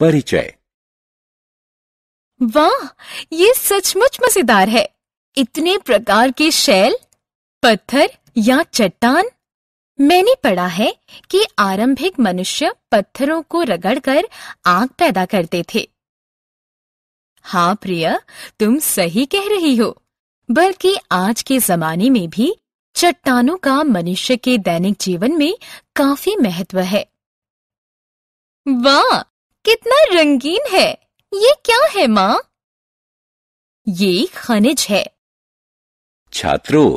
परिचय वाह ये सचमुच मजेदार है इतने प्रकार के शैल पत्थर या चट्टान मैंने पढ़ा है कि आरंभिक मनुष्य पत्थरों को रगड़कर आग पैदा करते थे हाँ प्रिया तुम सही कह रही हो बल्कि आज के जमाने में भी चट्टानों का मनुष्य के दैनिक जीवन में काफी महत्व है वाह कितना रंगीन है ये क्या है माँ ये खनिज है छात्रों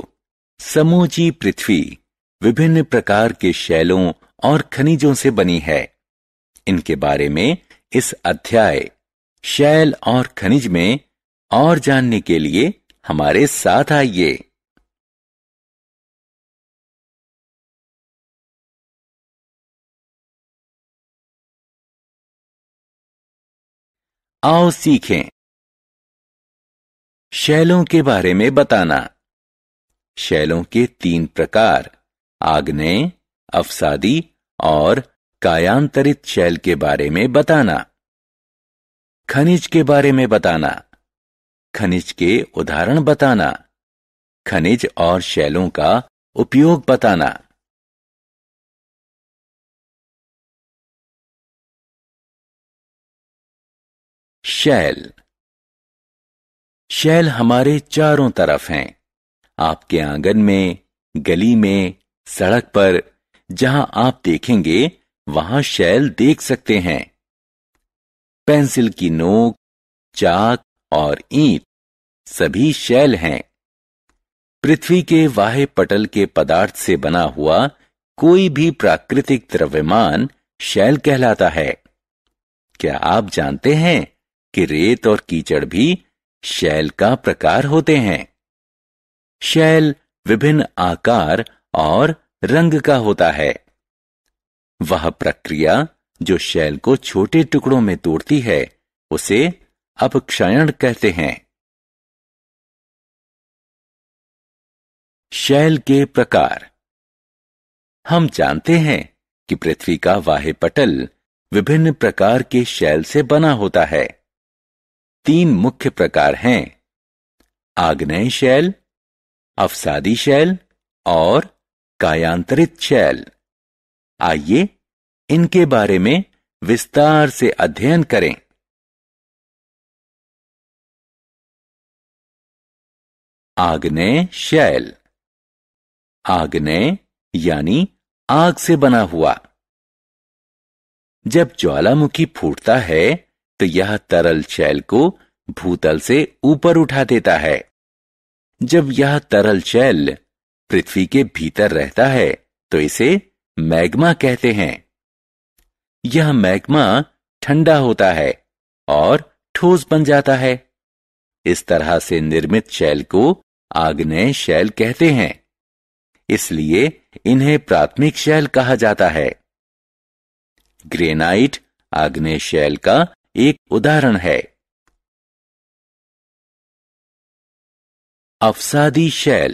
समूची पृथ्वी विभिन्न प्रकार के शैलों और खनिजों से बनी है इनके बारे में इस अध्याय शैल और खनिज में और जानने के लिए हमारे साथ आइए आओ सीखें शैलों के बारे में बताना शैलों के तीन प्रकार आग्नेय अफसादी और कायांतरित शैल के बारे में बताना खनिज के बारे में बताना खनिज के उदाहरण बताना खनिज और शैलों का उपयोग बताना शैल शैल हमारे चारों तरफ हैं आपके आंगन में गली में सड़क पर जहां आप देखेंगे वहां शैल देख सकते हैं पेंसिल की नोक चाक और ईंट सभी शैल हैं पृथ्वी के वाहे पटल के पदार्थ से बना हुआ कोई भी प्राकृतिक द्रव्यमान शैल कहलाता है क्या आप जानते हैं कि रेत और कीचड़ भी शैल का प्रकार होते हैं शैल विभिन्न आकार और रंग का होता है वह प्रक्रिया जो शैल को छोटे टुकड़ों में तोड़ती है उसे अपक्षयण कहते हैं शैल के प्रकार हम जानते हैं कि पृथ्वी का वाह्य पटल विभिन्न प्रकार के शैल से बना होता है तीन मुख्य प्रकार हैं आग्नेय शैल अफसादी शैल और कायांतरित शैल आइए इनके बारे में विस्तार से अध्ययन करें आग्नेय शैल आग्नेय यानी आग से बना हुआ जब ज्वालामुखी फूटता है तो यह तरल शैल को भूतल से ऊपर उठा देता है जब यह तरल शैल पृथ्वी के भीतर रहता है तो इसे मैग्मा कहते हैं यह मैग्मा ठंडा होता है और ठोस बन जाता है इस तरह से निर्मित शैल को आग्नेय शैल कहते हैं इसलिए इन्हें प्राथमिक शैल कहा जाता है ग्रेनाइट आग्नेय शैल का एक उदाहरण है अफसादी शैल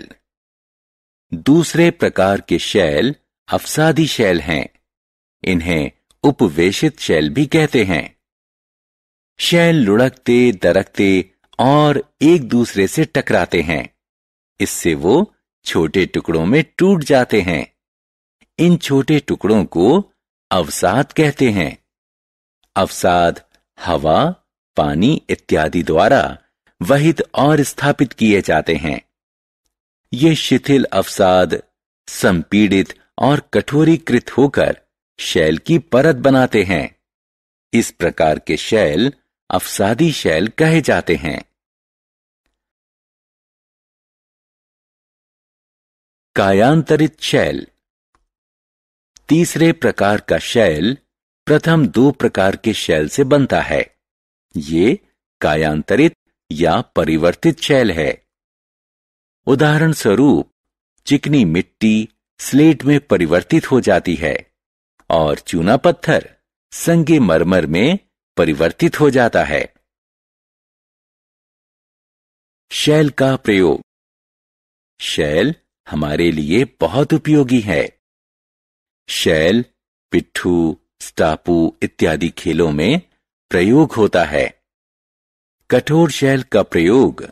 दूसरे प्रकार के शैल अफसादी शैल हैं इन्हें उपवेशित शैल भी कहते हैं शैल लुढ़कते दरकते और एक दूसरे से टकराते हैं इससे वो छोटे टुकड़ों में टूट जाते हैं इन छोटे टुकड़ों को अवसाद कहते हैं अवसाद हवा पानी इत्यादि द्वारा वहित और स्थापित किए जाते हैं ये शिथिल अवसाद संपीड़ित और कठोरीकृत होकर शैल की परत बनाते हैं इस प्रकार के शैल अफसादी शैल कहे जाते हैं कायांतरित शैल तीसरे प्रकार का शैल प्रथम दो प्रकार के शैल से बनता है ये कायांतरित या परिवर्तित शैल है उदाहरण स्वरूप चिकनी मिट्टी स्लेट में परिवर्तित हो जाती है और चूना पत्थर संगे मरमर में परिवर्तित हो जाता है शैल का प्रयोग शैल हमारे लिए बहुत उपयोगी है शैल पिट्ठू स्टापू इत्यादि खेलों में प्रयोग होता है कठोर शैल का प्रयोग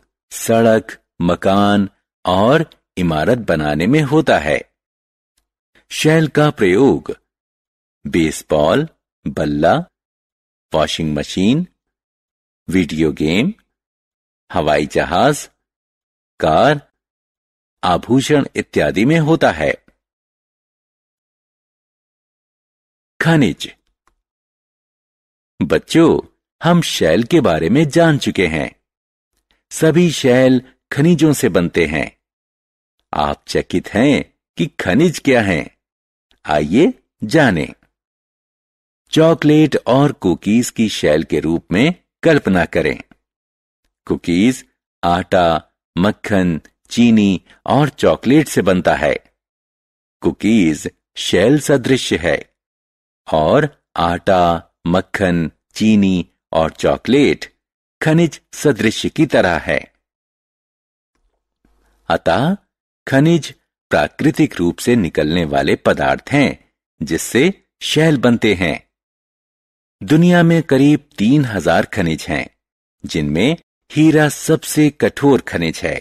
सड़क मकान और इमारत बनाने में होता है शैल का प्रयोग बेसबॉल बल्ला वॉशिंग मशीन वीडियो गेम हवाई जहाज कार आभूषण इत्यादि में होता है खनिज बच्चों हम शैल के बारे में जान चुके हैं सभी शैल खनिजों से बनते हैं आप चकित हैं कि खनिज क्या है आइए जानें। चॉकलेट और कुकीज की शैल के रूप में कल्पना करें कुकीज आटा मक्खन चीनी और चॉकलेट से बनता है कुकीज शैल सदृश है और आटा मक्खन चीनी और चॉकलेट खनिज सदृश की तरह है अतः खनिज प्राकृतिक रूप से निकलने वाले पदार्थ हैं जिससे शैल बनते हैं दुनिया में करीब तीन हजार खनिज हैं जिनमें हीरा सबसे कठोर खनिज है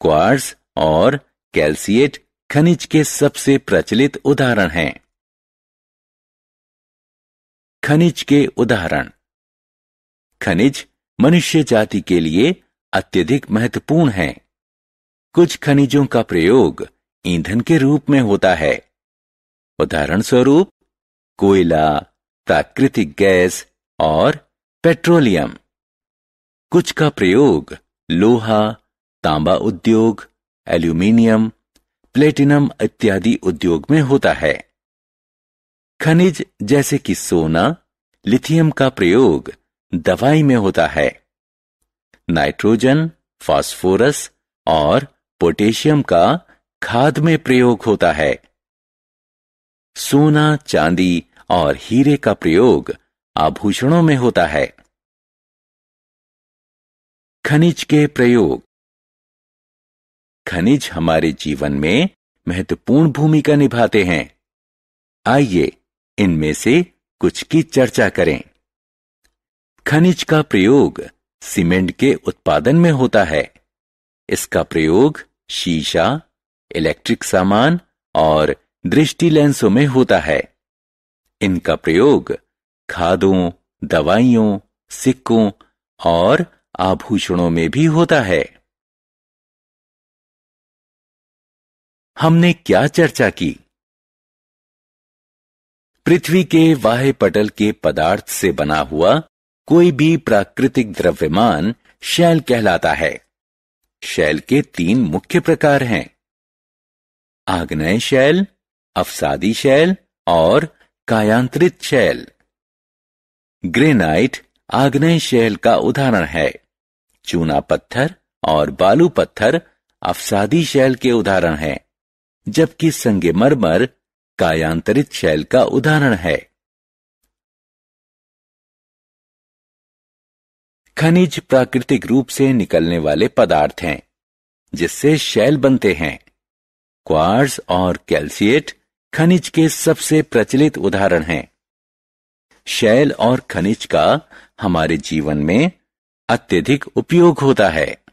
क्वार्स और कैल्सियट खनिज के सबसे प्रचलित उदाहरण हैं खनिज के उदाहरण खनिज मनुष्य जाति के लिए अत्यधिक महत्वपूर्ण है कुछ खनिजों का प्रयोग ईंधन के रूप में होता है उदाहरण स्वरूप कोयला प्राकृतिक गैस और पेट्रोलियम कुछ का प्रयोग लोहा तांबा उद्योग एल्यूमिनियम प्लेटिनम इत्यादि उद्योग में होता है खनिज जैसे कि सोना लिथियम का प्रयोग दवाई में होता है नाइट्रोजन फास्फोरस और पोटेशियम का खाद में प्रयोग होता है सोना चांदी और हीरे का प्रयोग आभूषणों में होता है खनिज के प्रयोग खनिज हमारे जीवन में महत्वपूर्ण भूमिका निभाते हैं आइए इनमें से कुछ की चर्चा करें खनिज का प्रयोग सीमेंट के उत्पादन में होता है इसका प्रयोग शीशा इलेक्ट्रिक सामान और दृष्टि लेंसों में होता है इनका प्रयोग खादों दवाइयों सिक्कों और आभूषणों में भी होता है हमने क्या चर्चा की पृथ्वी के वाह्य पटल के पदार्थ से बना हुआ कोई भी प्राकृतिक द्रव्यमान शैल कहलाता है शैल के तीन मुख्य प्रकार हैं आग्नेय शैल अफसादी शैल और कायांत्रित शैल ग्रेनाइट आग्नेय शैल का उदाहरण है चूना पत्थर और बालू पत्थर अफसादी शैल के उदाहरण हैं, जबकि संगमरमर कायांतरित शैल का उदाहरण है खनिज प्राकृतिक रूप से निकलने वाले पदार्थ हैं जिससे शैल बनते हैं क्वार्स और कैल्सिएट खनिज के सबसे प्रचलित उदाहरण हैं शैल और खनिज का हमारे जीवन में अत्यधिक उपयोग होता है